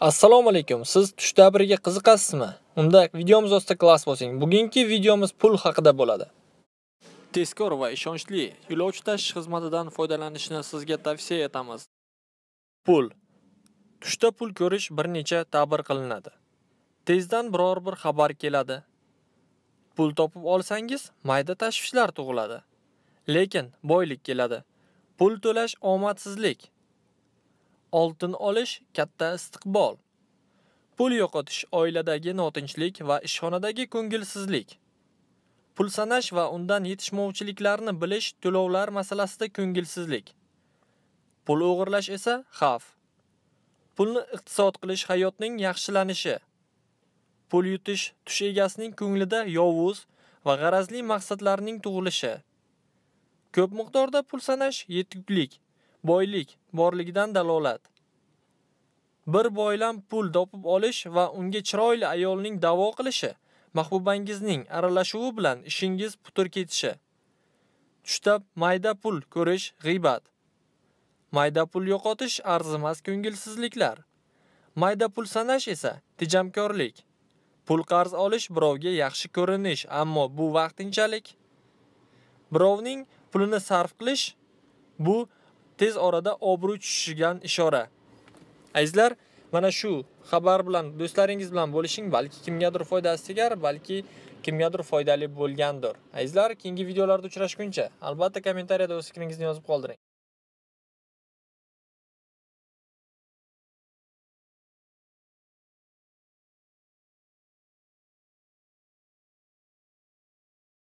Assalomu alaykum. Siz tush tabiriga qiziqasizmi? Unda videomiz ostida klass bo'lsin. Bugungi videomiz pul haqida bo'ladi. Tezkor va ishonchli yo'lovchi tashish xizmatidan foydalanishni sizga tavsiya etamiz. Pul. Tushda pul ko'rish bir necha ta'bir qilinadi. Tezdan biror bir xabar keladi. Pul topib olsangiz, mayda tashvishlar tug'iladi. Lekin boylik keladi. Pul to'lash omadsizlik. Oltin olish katta istiqbol. Pul yo'qotish oiladagi notinchlik va ishxonadagi ko'ngilsizlik. Pul sanash va undan yetishmovchiliklarni bilish to'lovlar masalasida ko'ngilsizlik. Pul o'g'irlash esa xavf. Pulni iqtisod qilish hayotning yaxshilanishi. Pul yutish tush egasining ko'nglida yovuz va g'arazli maqsadlarning tug'ilishi. Ko'p miqdorda pul sanash yetuklik boylik borligidan dalolat. Bir boylan pul topib olish va unga chiroyli ayolning da'vo qilishi, mahbubangizning aralashuvi bilan ishingiz putur ketishi. Tushtab mayda pul ko'rish g'ibat. Mayda pul yo'qotish arzimas ko'ngilsizliklar. Mayda pul sanash esa tijamkorlik. Pul qarz olish birovga yaxshi ko'rinish, ammo bu vaqtinchalik. Birovning pulini sarf qilish bu tez orada obro' tushishigan ishora azizlar mana shu xabar bilan do'stlaringiz bilan bo'lishing balki kimgadir foydasi tegar balki kimgadir foydali bo'lgandir azizlar keyingi videolarda uchrashguncha albatta kommentariyada o'z fikringizni yozib qoldiring